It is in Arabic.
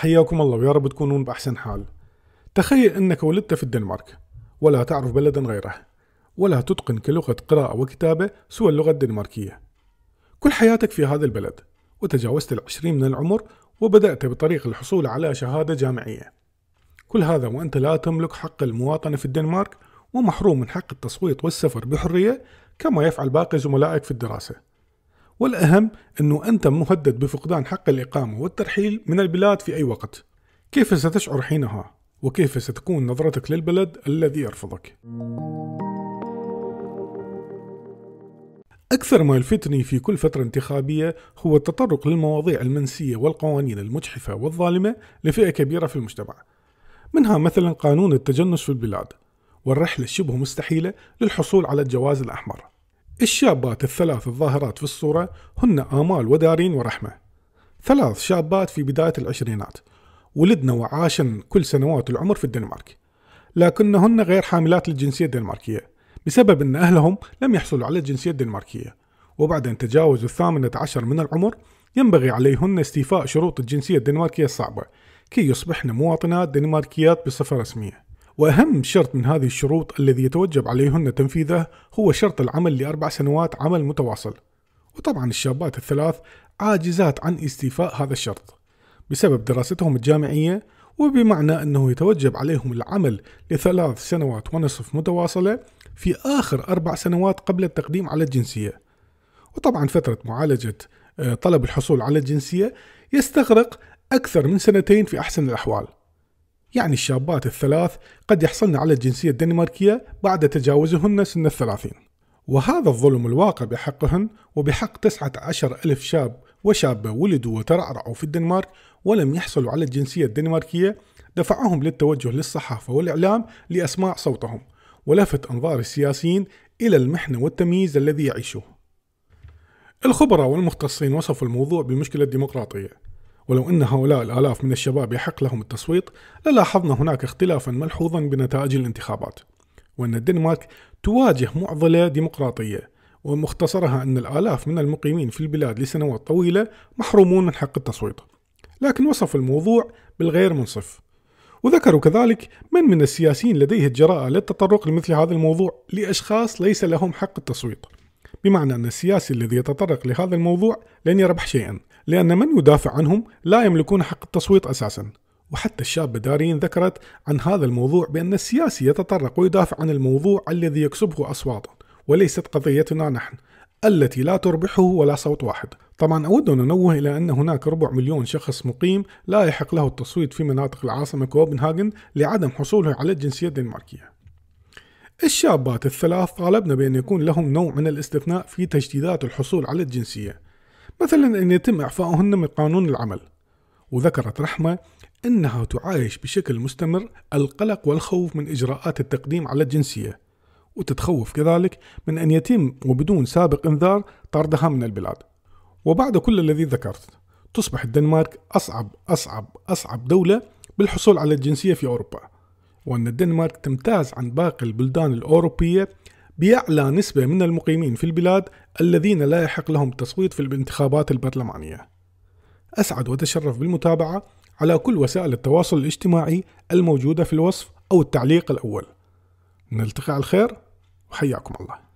حياكم الله ويا رب تكونون بأحسن حال تخيل أنك ولدت في الدنمارك ولا تعرف بلدا غيره ولا تتقن كلغة قراءة وكتابة سوى اللغة الدنماركية كل حياتك في هذا البلد وتجاوزت العشرين من العمر وبدأت بطريق الحصول على شهادة جامعية كل هذا وأنت لا تملك حق المواطنة في الدنمارك ومحروم من حق التصويت والسفر بحرية كما يفعل باقي زملائك في الدراسة والأهم أنه أنت مهدد بفقدان حق الإقامة والترحيل من البلاد في أي وقت كيف ستشعر حينها؟ وكيف ستكون نظرتك للبلد الذي يرفضك؟ أكثر ما يلفتني في كل فترة انتخابية هو التطرق للمواضيع المنسية والقوانين المجحفة والظالمة لفئة كبيرة في المجتمع منها مثلا قانون التجنس في البلاد والرحلة الشبه مستحيلة للحصول على الجواز الأحمر الشابات الثلاث الظاهرات في الصورة هن آمال ودارين ورحمة ثلاث شابات في بداية العشرينات ولدن وعاشن كل سنوات العمر في الدنمارك لكنهن غير حاملات للجنسية الدنماركية بسبب أن أهلهم لم يحصلوا على الجنسية الدنماركية وبعد أن تجاوزوا الثامنة عشر من العمر ينبغي عليهن استيفاء شروط الجنسية الدنماركية الصعبة كي يصبحن مواطنات دنماركيات بصفة رسمية وأهم شرط من هذه الشروط الذي يتوجب عليهن تنفيذه هو شرط العمل لأربع سنوات عمل متواصل وطبعا الشابات الثلاث عاجزات عن استيفاء هذا الشرط بسبب دراستهم الجامعية وبمعنى أنه يتوجب عليهم العمل لثلاث سنوات ونصف متواصلة في آخر أربع سنوات قبل التقديم على الجنسية وطبعا فترة معالجة آه، طلب الحصول على الجنسية يستغرق أكثر من سنتين في أحسن الأحوال يعني الشابات الثلاث قد يحصلن على الجنسية الدنماركية بعد تجاوزهن سن الثلاثين وهذا الظلم الواقع بحقهن وبحق تسعة عشر ألف شاب وشابة ولدوا وترعرعوا في الدنمارك ولم يحصلوا على الجنسية الدنماركية دفعهم للتوجه للصحافة والإعلام لأسماع صوتهم ولفت أنظار السياسيين إلى المحنة والتمييز الذي يعيشوه الخبراء والمختصين وصفوا الموضوع بالمشكلة الديمقراطية ولو أن هؤلاء الآلاف من الشباب يحق لهم التصويت للاحظنا هناك اختلافا ملحوظا بنتائج الانتخابات وأن الدنمارك تواجه معضلة ديمقراطية ومختصرها أن الآلاف من المقيمين في البلاد لسنوات طويلة محرومون من حق التصويت لكن وصفوا الموضوع بالغير منصف وذكروا كذلك من من السياسيين لديه الجراءه للتطرق لمثل هذا الموضوع لأشخاص ليس لهم حق التصويت بمعنى أن السياسي الذي يتطرق لهذا الموضوع لن يربح شيئا لأن من يدافع عنهم لا يملكون حق التصويت أساسا وحتى الشابة دارين ذكرت عن هذا الموضوع بأن السياسي يتطرق ويدافع عن الموضوع الذي يكسبه أصوات وليست قضيتنا نحن التي لا تربحه ولا صوت واحد طبعا أود أن أنوه إلى أن هناك ربع مليون شخص مقيم لا يحق له التصويت في مناطق العاصمة كوبنهاجن لعدم حصوله على الجنسية الدنماركية الشابات الثلاث طالبن بأن يكون لهم نوع من الاستثناء في تجديدات الحصول على الجنسية مثلا أن يتم إعفائهن من قانون العمل وذكرت رحمة أنها تعايش بشكل مستمر القلق والخوف من إجراءات التقديم على الجنسية وتتخوف كذلك من أن يتم وبدون سابق إنذار طردها من البلاد وبعد كل الذي ذكرت تصبح الدنمارك أصعب أصعب أصعب دولة بالحصول على الجنسية في أوروبا وأن الدنمارك تمتاز عن باقي البلدان الأوروبية بأعلى نسبة من المقيمين في البلاد الذين لا يحق لهم التصويت في الانتخابات البرلمانية. أسعد وتشرف بالمتابعة على كل وسائل التواصل الاجتماعي الموجودة في الوصف أو التعليق الأول. نلتقي على الخير وحياكم الله.